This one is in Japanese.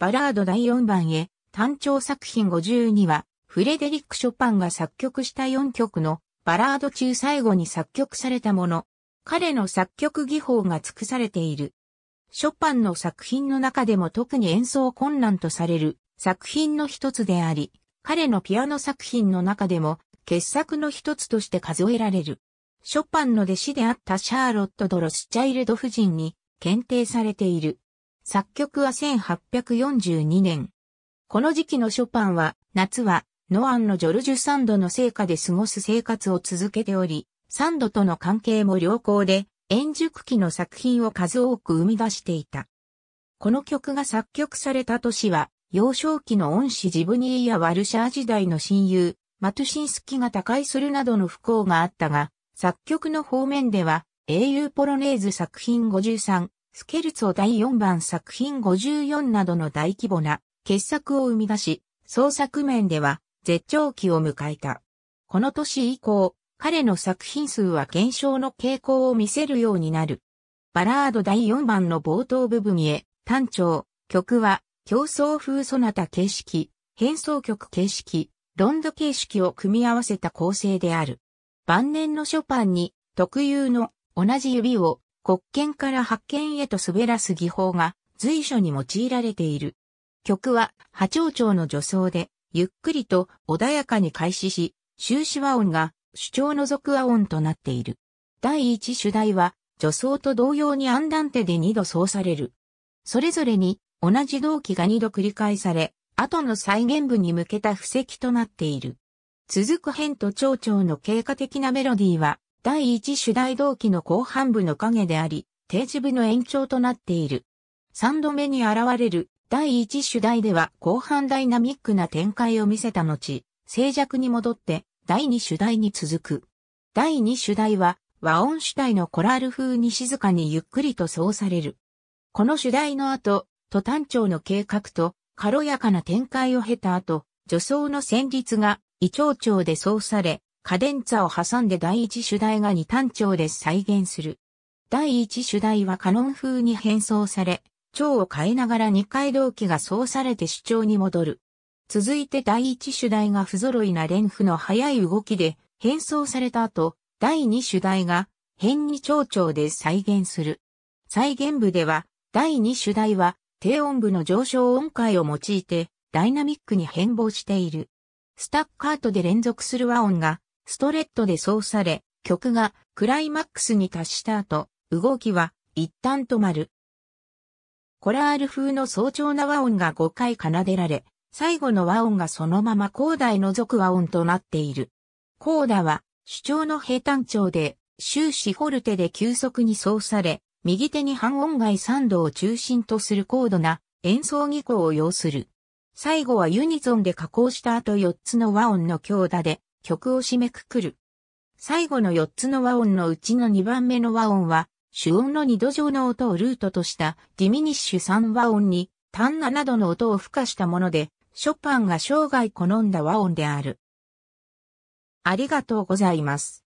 バラード第4番へ、単調作品52は、フレデリック・ショパンが作曲した4曲の、バラード中最後に作曲されたもの。彼の作曲技法が尽くされている。ショパンの作品の中でも特に演奏困難とされる作品の一つであり、彼のピアノ作品の中でも傑作の一つとして数えられる。ショパンの弟子であったシャーロット・ドロスチャイルド夫人に検定されている。作曲は1842年。この時期のショパンは、夏は、ノアンのジョルジュ・サンドの成果で過ごす生活を続けており、サンドとの関係も良好で、円熟期の作品を数多く生み出していた。この曲が作曲された年は、幼少期の恩師ジブニーやワルシャー時代の親友、マトシンスキが他界するなどの不幸があったが、作曲の方面では、英雄ポロネーズ作品53、スケルツォ第4番作品54などの大規模な傑作を生み出し、創作面では絶頂期を迎えた。この年以降、彼の作品数は減少の傾向を見せるようになる。バラード第4番の冒頭部分へ、単調、曲は、競争風ソナタ形式、変奏曲形式、ロンド形式を組み合わせた構成である。晩年のショパンに特有の同じ指を国権から発見へと滑らす技法が随所に用いられている。曲は波長長の助走で、ゆっくりと穏やかに開始し、終始和音が主張の続和音となっている。第一主題は、助走と同様にアンダンテで二度奏される。それぞれに同じ動機が二度繰り返され、後の再現部に向けた布石となっている。続く編と長調の経過的なメロディーは、第一主題動機の後半部の影であり、定時部の延長となっている。三度目に現れる第一主題では後半ダイナミックな展開を見せた後、静寂に戻って第二主題に続く。第二主題は和音主体のコラール風に静かにゆっくりとそうされる。この主題の後、都単調の計画と軽やかな展開を経た後、助走の旋律が、胃腸調でそうされ、カデンツァを挟んで第一主題が二単調で再現する。第一主題はカノン風に変装され、蝶を変えながら二回同期がそうされて主張に戻る。続いて第一主題が不揃いな連符の速い動きで変装された後、第二主題が変に蝶調で再現する。再現部では、第二主題は低音部の上昇音階を用いてダイナミックに変貌している。スタッカートで連続する和音がストレットでうされ、曲がクライマックスに達した後、動きは一旦止まる。コラール風の早朝な和音が5回奏でられ、最後の和音がそのままコーダへ除く和音となっている。コーダは主張の平坦調で終始フォルテで急速にうされ、右手に半音外3度を中心とする高度な演奏技巧を要する。最後はユニゾンで加工した後4つの和音の強打で曲を締めくくる。最後の4つの和音のうちの2番目の和音は、主音の2度上の音をルートとしたディミニッシュ3和音に、単ななどの音を付加したもので、ショパンが生涯好んだ和音である。ありがとうございます。